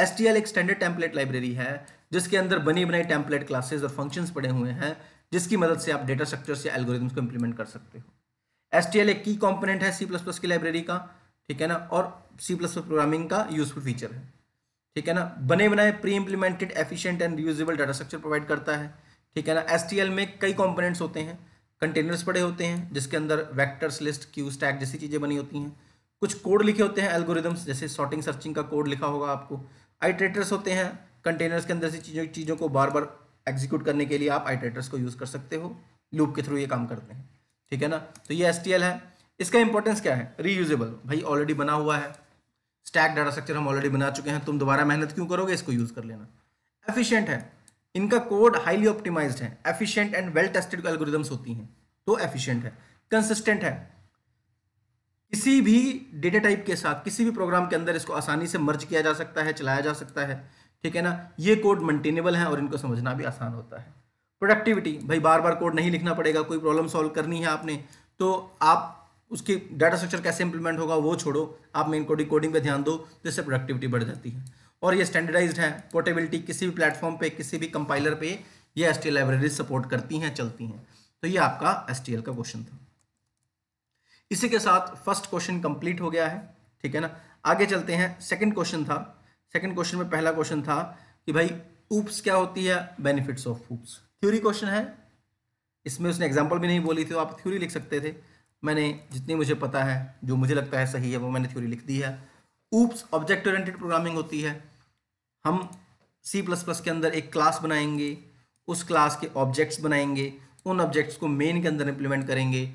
एस टी एल एक स्टैंडर्ड टेम्पलेट लाइब्रेरी है जिसके अंदर बनी बनाई टेम्पलेट क्लासेज और फंक्शंस पड़े हुए हैं जिसकी मदद से आप डेटा स्ट्रक्चर से एल्गोरिथम्स को इम्प्लीमेंट कर सकते हो एस टी एल एक की कॉम्पोनेंट है सी प्लस प्लस की लाइब्रेरी का ठीक है ना और सी प्लस प्रोग्रामिंग का यूजफुल फीचर है ठीक है ना बने बनाए pre implemented efficient and reusable data structure provide करता है ठीक है ना एस में कई कॉम्पोनेंट्स होते हैं कंटेनर्स पड़े होते हैं जिसके अंदर वैक्टर्स लिस्ट क्यू स्टैक जैसी चीज़ें बनी होती हैं कुछ कोड लिखे होते हैं एल्गोरिदम्स जैसे शॉर्टिंग सर्चिंग का कोड लिखा होगा आपको आइट्रेटर्स होते हैं कंटेनर्स के अंदर से चीज़ों चीज़ों को बार बार एग्जीक्यूट करने के लिए आप आइट्रेटर्स को यूज़ कर सकते हो लूप के थ्रू ये काम करते हैं ठीक है ना तो ये एस है इसका इंपॉर्टेंस क्या है रीयूजेबल भाई ऑलरेडी बना हुआ है स्टैक डाटा स्ट्रक्चर हम ऑलरेडी बना चुके हैं तुम दोबारा मेहनत क्यों करोगे इसको यूज़ कर लेना एफिशिएंट है इनका कोड हाईली ऑप्टिमाइज्ड है efficient and well tested algorithms होती हैं तो एफिशिएंट है कंसिस्टेंट है किसी भी डेटा टाइप के साथ किसी भी प्रोग्राम के अंदर इसको आसानी से मर्ज किया जा सकता है चलाया जा सकता है ठीक है ना ये कोड मेंटेनेबल है और इनको समझना भी आसान होता है प्रोडक्टिविटी भाई बार बार कोड नहीं लिखना पड़ेगा कोई प्रॉब्लम सॉल्व करनी है आपने तो आप उसके डाटा स्ट्रक्चर कैसे इंप्लीमेंट होगा वो छोड़ो आप मेन कोडिंग कोडिंग पर ध्यान दो जिससे प्रोडक्टिविटी बढ़ जाती है और ये स्टैंडर्डाइज्ड है पोर्टेबिलिटी किसी भी प्लेटफॉर्म पे किसी भी कंपाइलर पे ये एस लाइब्रेरी सपोर्ट करती हैं चलती हैं तो ये आपका एस का क्वेश्चन था इसी के साथ फर्स्ट क्वेश्चन कंप्लीट हो गया है ठीक है ना आगे चलते हैं सेकेंड क्वेश्चन था सेकेंड क्वेश्चन में पहला क्वेश्चन था कि भाई ऊप्स क्या होती है benefits of OOPS theory question है इसमें उसने एग्जाम्पल भी नहीं बोली थी तो आप थ्योरी लिख सकते थे मैंने जितनी मुझे पता है जो मुझे लगता है सही है वो मैंने थ्योरी लिख दी है ऊप्स ऑब्जेक्ट ओरिएंटेड प्रोग्रामिंग होती है हम सी प्लस प्लस के अंदर एक क्लास बनाएंगे उस क्लास के ऑब्जेक्ट्स बनाएंगे उन ऑब्जेक्ट्स को मेन के अंदर इम्प्लीमेंट करेंगे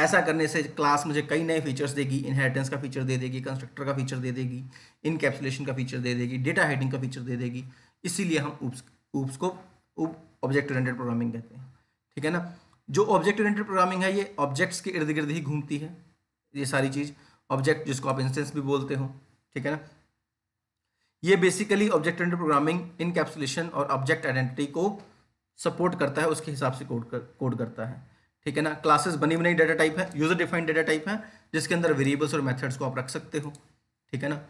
ऐसा करने से क्लास मुझे कई नए फीचर्स देगी इनहेरिटेंस का फीचर दे देगी कंस्ट्रक्टर का फीचर दे देगी इनकेप्सुलेशन का फीचर दे देगी डेटा हेडिंग का फीचर दे देगी इसीलिए हम ऊप्स ऊप्स को ऑब्जेक्ट ओरिएंटेड प्रोग्रामिंग कहते हैं ठीक है ना जो ऑब्जेक्ट ओरिएंटेड प्रोग्रामिंग है ये ऑब्जेक्ट्स के इर्द गिर्द ही घूमती है ये सारी चीज़ ऑब्जेक्ट जिसको आप इंस्टेंस भी बोलते हो ठीक है ना ये basically object oriented programming encapsulation और ऑब्जेक्ट आइडेंटिटी को सपोर्ट करता है उसके हिसाब से कोड कर कोड करता है ठीक है ना क्लासेस बनी बनी डेटा टाइप है यूजर डिफाइंड डेटा टाइप है जिसके अंदर वेरिएबल्स और मेथड्स को आप रख सकते हो ठीक है ना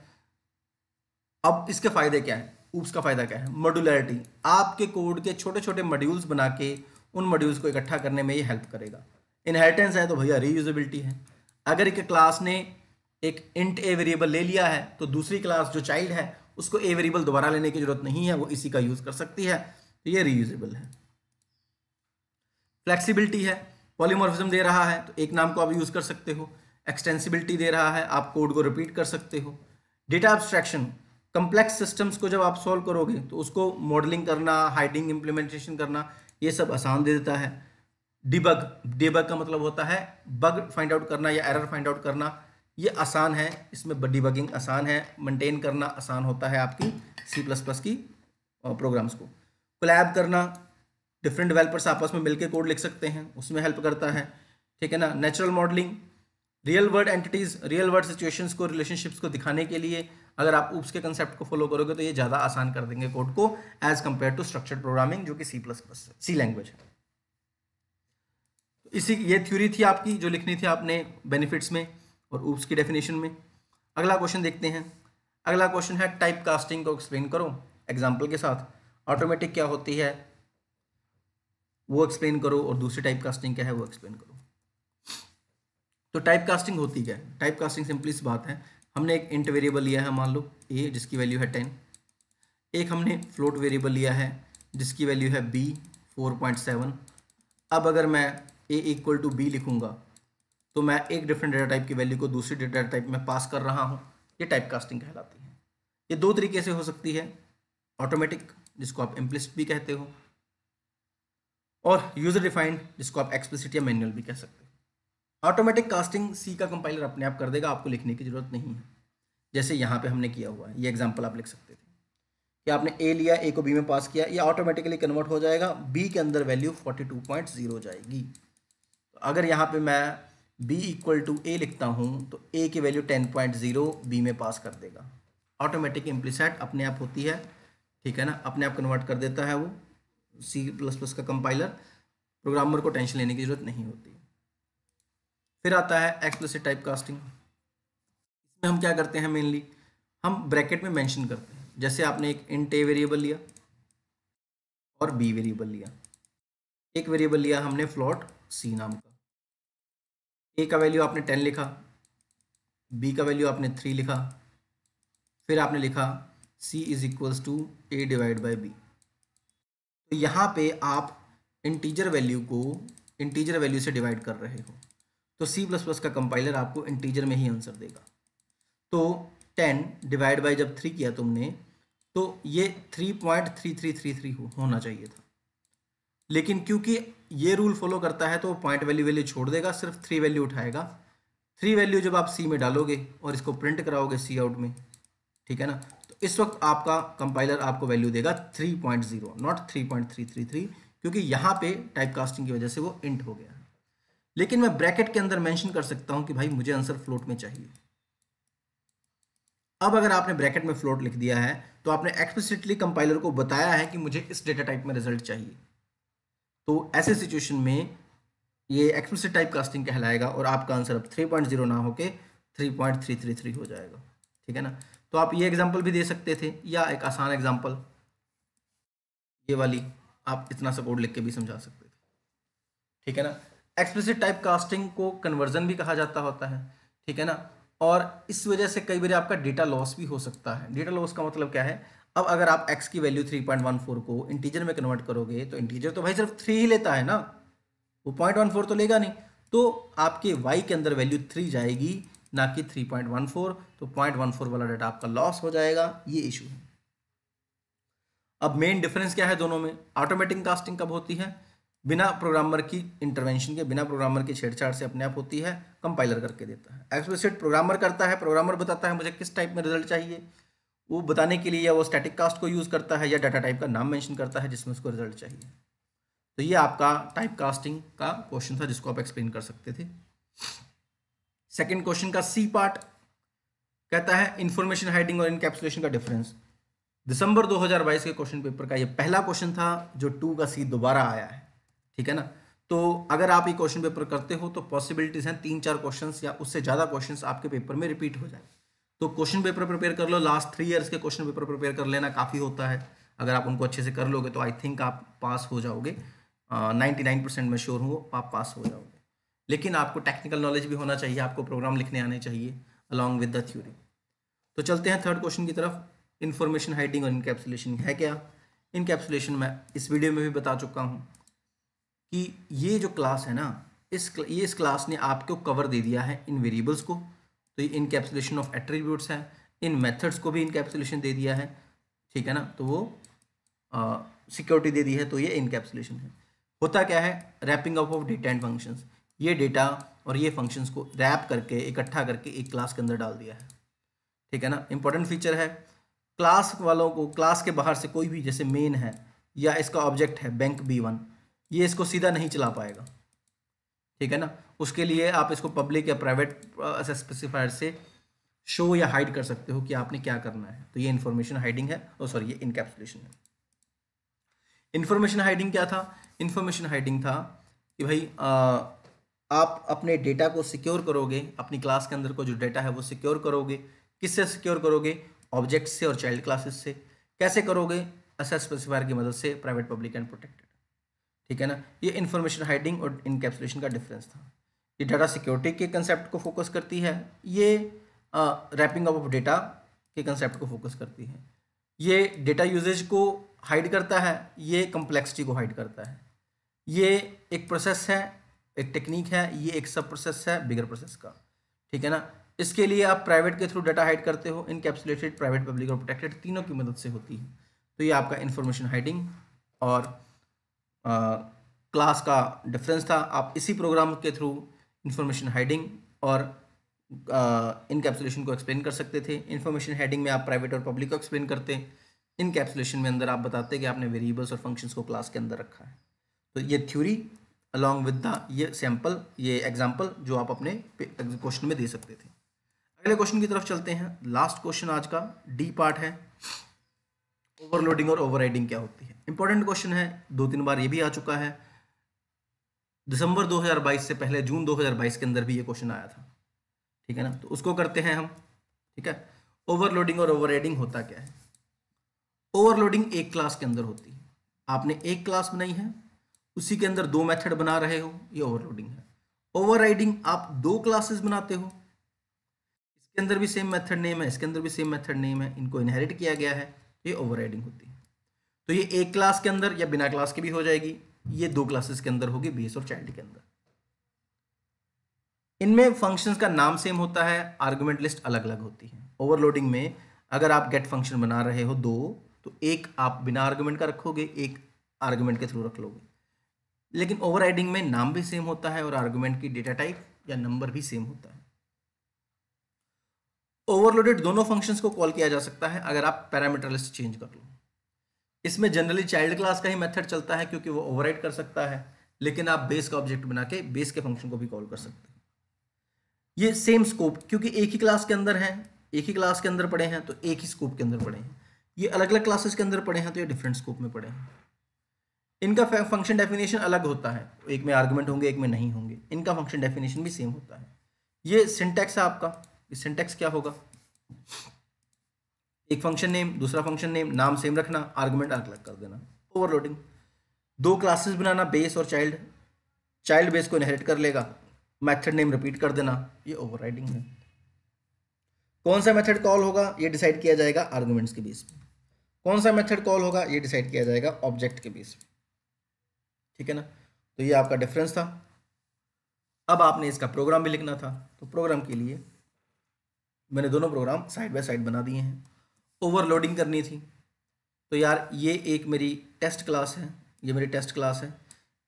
अब इसके फायदे क्या है ऊप्स का फायदा क्या है मॉड्यूलरिटी आपके कोड के छोटे छोटे मॉड्यूल्स बना के उन मॉड्यूल्स को इकट्ठा करने में ये हेल्प करेगा इनहेरिटेंस है तो भैया रीयूजबिलिटी है अगर एक क्लास ने एक इंट ए वेरिएबल ले लिया है तो दूसरी क्लास जो चाइल्ड है उसको ए वेरिएबल दोबारा लेने की जरूरत नहीं है वो इसी का यूज़ कर सकती है तो ये रीयूजेबल है फ्लेक्सिबिलिटी है पॉलीमोरफिज्म दे रहा है तो एक नाम को आप यूज़ कर सकते हो एक्सटेंसिबिलिटी दे रहा है आप कोड को रिपीट कर सकते हो डेटा एब्स्ट्रैक्शन कम्प्लेक्स सिस्टम्स को जब आप सॉल्व करोगे तो उसको मॉडलिंग करना हाइडिंग इम्प्लीमेंटेशन करना ये सब आसान दे देता है डिबग डिबग का मतलब होता है बग फाइंड आउट करना या एरर फाइंड आउट करना ये आसान है इसमें डिबगिंग आसान है मेंटेन करना आसान होता है आपकी सी प्लस प्लस की प्रोग्राम्स को क्लैब करना डिफरेंट डिवेल्पर्स आपस में मिलकर कोड लिख सकते हैं उसमें हेल्प करता है ठीक है ना natural modelling real world entities real world situations को रिलेशनशिप्स को दिखाने के लिए अगर आप उप्स के कंसेप्ट को फॉलो करोगे तो ये ज़्यादा आसान कर देंगे कोड को as compare to structured programming जो कि C plus plus C language है इसी ये थ्योरी थी आपकी जो लिखनी थी आपने बेनिफिट्स में और उप्स की डेफिनेशन में अगला क्वेश्चन देखते हैं अगला क्वेश्चन है टाइप कास्टिंग को एक्सप्लेन करो एग्जाम्पल के साथ ऑटोमेटिक क्या होती है वो एक्सप्लेन करो और दूसरी टाइप कास्टिंग क्या है वो एक्सप्लेन करो तो टाइप कास्टिंग होती क्या है टाइप कास्टिंग सिंपली सी बात है हमने एक इंट वेरिएबल लिया है मान लो ए जिसकी वैल्यू है टेन एक हमने फ्लोट वेरिएबल लिया है जिसकी वैल्यू है बी फोर पॉइंट सेवन अब अगर मैं ए इक्वल टू बी लिखूंगा तो मैं एक डिफरेंट डेटा टाइप की वैल्यू को दूसरी डेटा टाइप में पास कर रहा हूँ ये टाइप कास्टिंग कहलाती है ये दो तरीके से हो सकती है ऑटोमेटिक जिसको आप इम्प्लिसिट भी कहते हो और यूज़र डिफाइंड जिसको आप एक्सप्लिसिट या मैनुअल भी कह सकते हो ऑटोमेटिक कास्टिंग सी का कंपाइलर अपने आप कर देगा आपको लिखने की ज़रूरत नहीं है जैसे यहाँ पे हमने किया हुआ है ये एग्जाम्पल आप लिख सकते थे कि आपने ए लिया ए को बी में पास किया ये ऑटोमेटिकली कन्वर्ट हो जाएगा बी के अंदर value forty two point zero जाएगी तो अगर यहाँ पे मैं बी इक्वल टू ए लिखता हूँ तो ए की value ten point zero B में पास कर देगा ऑटोमेटिक इम्प्लीसेट अपने आप होती है ठीक है ना अपने आप कन्वर्ट कर देता है वो सी प्लस प्लस का कंपाइलर प्रोग्रामर को टेंशन लेने की ज़रूरत नहीं होती फिर आता है एक्सप्लिसिट टाइप कास्टिंग इसमें हम क्या करते हैं मेनली हम ब्रैकेट में मेंशन करते हैं जैसे आपने एक इंट ए वेरिएबल लिया और बी वेरिएबल लिया एक वेरिएबल लिया हमने फ्लॉट सी नाम का ए का वैल्यू आपने टेन लिखा बी का वैल्यू आपने थ्री लिखा फिर आपने लिखा C is equals to A divide by B तो यहाँ पे आप इंटीजर वैल्यू को इंटीजर वैल्यू से डिवाइड कर रहे हो तो सी प्लस प्लस का कंपाइलर आपको इंटीजर में ही आंसर देगा तो टेन डिवाइड बाई जब थ्री किया तुमने तो ये three point three three three three होना चाहिए था लेकिन क्योंकि ये रूल फॉलो करता है तो पॉइंट वैल्यू वैल्यू छोड़ देगा सिर्फ थ्री वैल्यू उठाएगा थ्री वैल्यू जब आप सी में डालोगे और इसको प्रिंट कराओगे सी आउट में ठीक है ना तो इस वक्त आपका कंपाइलर आपको वैल्यू देगा three point zero not three point three three three क्योंकि यहाँ पे टाइप कास्टिंग की वजह से वो इंट हो गया लेकिन मैं ब्रैकेट के अंदर मेंशन कर सकता हूं कि भाई मुझे आंसर फ्लोट में चाहिए अब अगर आपने ब्रैकेट में फ्लोट लिख दिया है तो आपने एक्सप्लिसिटली कंपाइलर को बताया है कि मुझे इस डेटा टाइप में रिजल्ट चाहिए तो ऐसे सिचुएशन में ये एक्सप्लिसिट टाइप कास्टिंग कहलाएगा और आपका आंसर अब 3.0 ना होके 3.333 हो जाएगा ठीक है ना तो आप ये एग्जांपल भी दे सकते थे या एक आसान एग्जाम्पल ये वाली आप इतना सपोर्ट लिख के भी समझा सकते थे ठीक है ना एक्सप्लिसिट टाइप कास्टिंग को कन्वर्जन भी कहा जाता होता है ठीक है ना और इस वजह से कई बार आपका डेटा लॉस भी हो सकता है डेटा लॉस का मतलब क्या है अब अगर आप एक्स की वैल्यू 3.14 को इंटीजर में कन्वर्ट करोगे तो इंटीजर तो भाई सिर्फ थ्री ही लेता है ना वो पॉइंट वन फोर तो लेगा नहीं तो आपके वाई के अंदर वैल्यू थ्री जाएगी ना कि 3.14 तो 0.14 वाला डाटा आपका लॉस हो जाएगा ये इशू है अब मेन डिफरेंस क्या है दोनों में ऑटोमेटिक कास्टिंग कब होती है बिना प्रोग्रामर की इंटरवेंशन के बिना प्रोग्रामर की छेड़छाड़ से अपने आप होती है कंपाइलर करके देता है एक्सप्लिसिट प्रोग्रामर करता है प्रोग्रामर बताता है मुझे किस टाइप में रिजल्ट चाहिए वो बताने के लिए या वो स्टैटिक कास्ट को यूज़ करता है या डाटा टाइप का नाम मेंशन करता है जिसमें उसको रिजल्ट चाहिए तो ये आपका टाइप कास्टिंग का क्वेश्चन था जिसको आप एक्सप्लेन कर सकते थे सेकेंड क्वेश्चन का सी पार्ट कहता है इन्फॉर्मेशन हाइडिंग और इनकेप्सुलेशन का डिफरेंस दिसंबर दो के क्वेश्चन पेपर का ये पहला क्वेश्चन था जो टू का सी दोबारा आया है ठीक है ना तो अगर आप ये क्वेश्चन पेपर करते हो तो पॉसिबिलिटीज हैं तीन चार क्वेश्चंस या उससे ज़्यादा क्वेश्चंस आपके पेपर में रिपीट हो जाए तो क्वेश्चन पेपर प्रिपेयर कर लो लास्ट थ्री इयर्स के क्वेश्चन पेपर प्रिपेयर कर लेना काफ़ी होता है अगर आप उनको अच्छे से कर लोगे तो आई थिंक आप पास हो जाओगे नाइन्टी नाइन परसेंट मैं श्योर हूँ आप पास हो जाओगे लेकिन आपको टेक्निकल नॉलेज भी होना चाहिए आपको प्रोग्राम लिखने आने चाहिए अलॉन्ग विद द थ्योरी तो चलते हैं थर्ड क्वेश्चन की तरफ इन्फॉर्मेशन हाइडिंग और इनकेप्सुलेशन है क्या इनकेप्सुलेशन मैं इस वीडियो में भी बता चुका हूँ कि ये जो क्लास है ना इस ये इस क्लास ने आपको कवर दे दिया है इन वेरिएबल्स को तो ये इनकेप्सुलेशन ऑफ एट्रीब्यूट्स है इन मेथड्स को भी इनकेप्सुलेशन दे दिया है ठीक है ना तो वो सिक्योरिटी दे दी है तो ये इनकेप्सुलेशन है होता क्या है wrapping up of data and functions ये डेटा और ये फंक्शंस को रैप करके इकट्ठा करके एक क्लास के अंदर डाल दिया है ठीक है ना इंपॉर्टेंट फीचर है क्लास वालों को क्लास के बाहर से कोई भी जैसे मेन है या इसका ऑब्जेक्ट है बैंक बी वन ये इसको सीधा नहीं चला पाएगा ठीक है ना उसके लिए आप इसको पब्लिक या प्राइवेट स्पेसिफायर से शो या हाइड कर सकते हो कि आपने क्या करना है तो ये इन्फॉर्मेशन हाइडिंग है और सॉरी ये इनकेप्सुलेशन है इन्फॉर्मेशन हाइडिंग क्या था इन्फॉर्मेशन हाइडिंग था कि भाई आ, आप अपने डेटा को सिक्योर करोगे अपनी क्लास के अंदर को जो डेटा है वो सिक्योर करोगे किससे सिक्योर करोगे ऑब्जेक्ट से और चाइल्ड क्लासेस से कैसे करोगे असेस स्पेसिफायर की मदद से प्राइवेट पब्लिक एंड प्रोटेक्टेड ठीक है ना ये इन्फॉर्मेशन हाइडिंग और इनकेप्सुलेशन का डिफरेंस था ये डाटा सिक्योरिटी के कंसेप्ट को फोकस करती है ये रैपिंग अप ऑफ डेटा के कंसेप्ट को फोकस करती है ये डेटा यूजेज को हाइड करता है ये कम्प्लेक्सिटी को हाइड करता है ये एक प्रोसेस है एक टेक्निक है ये एक सब प्रोसेस है बिगर प्रोसेस का ठीक है ना इसके लिए आप प्राइवेट के थ्रू डाटा हाइड करते हो इनकेप्सुलेटेड प्राइवेट पब्लिक और प्रोटेक्टेड तीनों की मदद से होती है तो ये आपका इन्फॉर्मेशन हाइडिंग और क्लास का डिफरेंस था आप इसी प्रोग्राम के थ्रू इन्फॉर्मेशन हाइडिंग और इनकेप्सुलेशन को एक्सप्लेन कर सकते थे इन्फॉर्मेशन हेडिंग में आप प्राइवेट और पब्लिक को एक्सप्लेन करते इनकेप्सुलेशन में अंदर आप बताते कि आपने वेरिएबल्स और फंक्शंस को क्लास के अंदर रखा है तो ये थ्योरी अलॉन्ग विद द ये सैम्पल ये एग्जाम्पल जो आप अपने क्वेश्चन में दे सकते थे अगले क्वेश्चन की तरफ चलते हैं लास्ट क्वेश्चन आज का डी पार्ट है ओवरलोडिंग और ओवरराइडिंग क्या होती है इंपॉर्टेंट क्वेश्चन है दो तीन बार ये भी आ चुका है दिसंबर 2022 से पहले जून 2022 के अंदर भी ये क्वेश्चन आया था ठीक है ना तो उसको करते हैं हम ठीक है ओवरलोडिंग और ओवरराइडिंग होता क्या है ओवरलोडिंग एक क्लास के अंदर होती है आपने एक क्लास बनाई है उसी के अंदर दो मेथड बना रहे हो ये ओवरलोडिंग है ओवरराइडिंग आप दो क्लासेस बनाते हो इसके अंदर भी सेम मेथड नेम है इसके अंदर भी सेम मेथड नेम है इनको इनहेरिट किया गया है ये ओवरराइडिंग होती है तो ये एक क्लास के अंदर या बिना क्लास के भी हो जाएगी ये दो क्लासेस के अंदर होगी बेस और चाइल्ड के अंदर इनमें फंक्शंस का नाम सेम होता है आर्गुमेंट लिस्ट अलग अलग होती है ओवरलोडिंग में अगर आप गेट फंक्शन बना रहे हो दो तो एक आप बिना आर्गुमेंट का रखोगे एक आर्गुमेंट के थ्रू रख लोगे लेकिन ओवरराइडिंग में नाम भी सेम होता है और आर्गुमेंट की डेटा टाइप या नंबर भी सेम होता है ओवरलोडेड दोनों फंक्शंस को कॉल किया जा सकता है अगर आप पैरामीटर लिस्ट चेंज कर लो इसमें जनरली चाइल्ड क्लास का ही मेथड चलता है क्योंकि वो ओवरराइड कर सकता है लेकिन आप बेस का ऑब्जेक्ट बना के बेस के फंक्शन को भी कॉल कर सकते हैं ये सेम स्कोप क्योंकि एक ही क्लास के अंदर है एक ही क्लास के अंदर पढ़े हैं तो एक ही स्कोप के अंदर पढ़े हैं ये अलग अलग क्लासेस के अंदर पढ़े हैं तो ये डिफरेंट स्कोप में पढ़े हैं इनका फंक्शन डेफिनेशन अलग होता है एक में आर्गूमेंट होंगे एक में नहीं होंगे इनका फंक्शन डेफिनेशन भी सेम होता है ये सिंटेक्स है आपका सिंटेक्स क्या होगा एक फंक्शन नेम दूसरा फंक्शन नेम नाम सेम रखना आर्गुमेंट अलग कर देना ओवरलोडिंग दो क्लासेस बनाना बेस और चाइल्ड चाइल्ड बेस को इनहेरिट कर लेगा मेथड नेम रिपीट कर देना ये ओवरराइडिंग है कौन सा मेथड कॉल होगा ये डिसाइड किया जाएगा आर्गुमेंट्स के बेस में कौन सा मेथड कॉल होगा ये डिसाइड किया जाएगा ऑब्जेक्ट के बेस में ठीक है ना तो ये आपका डिफरेंस था अब आपने इसका प्रोग्राम भी लिखना था तो प्रोग्राम के लिए मैंने दोनों प्रोग्राम साइड बाय साइड बना दिए हैं ओवरलोडिंग करनी थी तो यार ये एक मेरी टेस्ट क्लास है ये मेरी टेस्ट क्लास है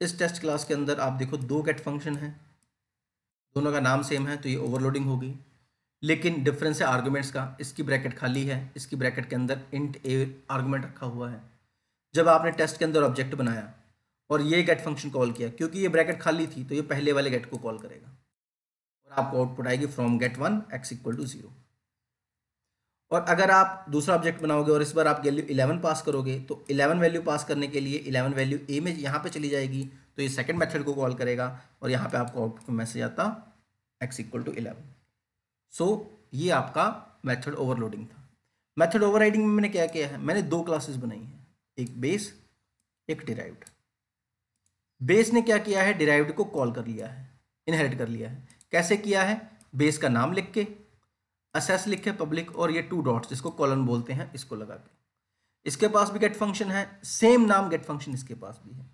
इस टेस्ट क्लास के अंदर आप देखो दो गेट फंक्शन है दोनों का नाम सेम है तो ये ओवरलोडिंग होगी लेकिन डिफरेंस है आर्गूमेंट्स का इसकी ब्रैकेट खाली है इसकी ब्रैकेट के अंदर इंट ए आर्गूमेंट रखा हुआ है जब आपने टेस्ट के अंदर ऑब्जेक्ट बनाया और ये गेट फंक्शन कॉल किया क्योंकि ये ब्रैकेट खाली थी तो ये पहले वाले गेट को कॉल करेगा आपको आउटपुट आएगी from get one X equal to zero और अगर आप दूसरा ऑब्जेक्ट बनाओगे और इस बार आप वैल्यू इलेवन पास करोगे तो इलेवन वैल्यू पास करने के लिए इलेवन वैल्यू ए में यहाँ पे चली जाएगी तो ये सेकंड मेथड को कॉल करेगा और यहाँ पे आपको आउटपुट में मैसेज आता X equal to eleven so ये आपका मेथड ओवरलोडिंग था मेथड ओवरराइडिंग में मैंने क्या किया है मैंने दो क्लासेस बनाई हैं एक बेस एक डिराइव्ड बेस ने क्या किया है डिराइव्ड को कॉल कर लिया है इनहेरिट कर लिया है कैसे किया है बेस का नाम लिख के असेस लिखे पब्लिक और ये टू डॉट्स जिसको कॉलन बोलते हैं इसको लगा के इसके पास भी गेट फंक्शन है सेम नाम गेट फंक्शन इसके पास भी है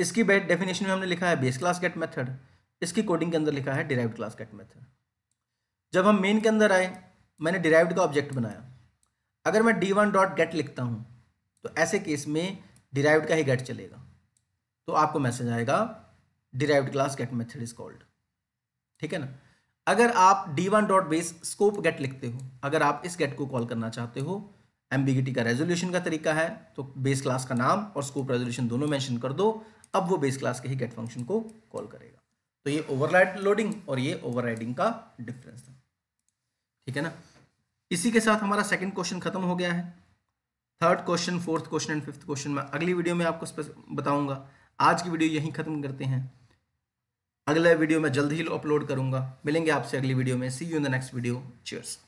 इसकी डेफिनेशन में हमने लिखा है बेस क्लास गेट मेथड इसकी कोडिंग के अंदर लिखा है डिराइव क्लास गेट मेथड जब हम मेन के अंदर आए मैंने डिराइव्ड का ऑब्जेक्ट बनाया अगर मैं डी वन डॉट गेट लिखता हूँ तो ऐसे केस में डिराइव का ही गेट चलेगा तो आपको मैसेज आएगा derive class get method is called ठीक है ना अगर आप D one dot base scope get लिखते हो अगर आप इस गेट को कॉल करना चाहते हो एम्बिगिटी का रेजोल्यूशन का तरीका है तो बेस क्लास का नाम और स्कोप रेजोल्यूशन दोनों मेंशन कर दो अब वो बेस क्लास के ही गेट फंक्शन को कॉल करेगा तो ये ओवरराइड लोडिंग और ये ओवरराइडिंग का डिफरेंस था ठीक है ना इसी के साथ हमारा सेकेंड क्वेश्चन खत्म हो गया है third question fourth question and fifth question मैं अगली वीडियो में आपको बताऊंगा आज की वीडियो यहीं खत्म करते हैं अगले वीडियो मैं जल्द ही अपलोड करूंगा मिलेंगे आपसे अगली वीडियो में see you in the next video chairs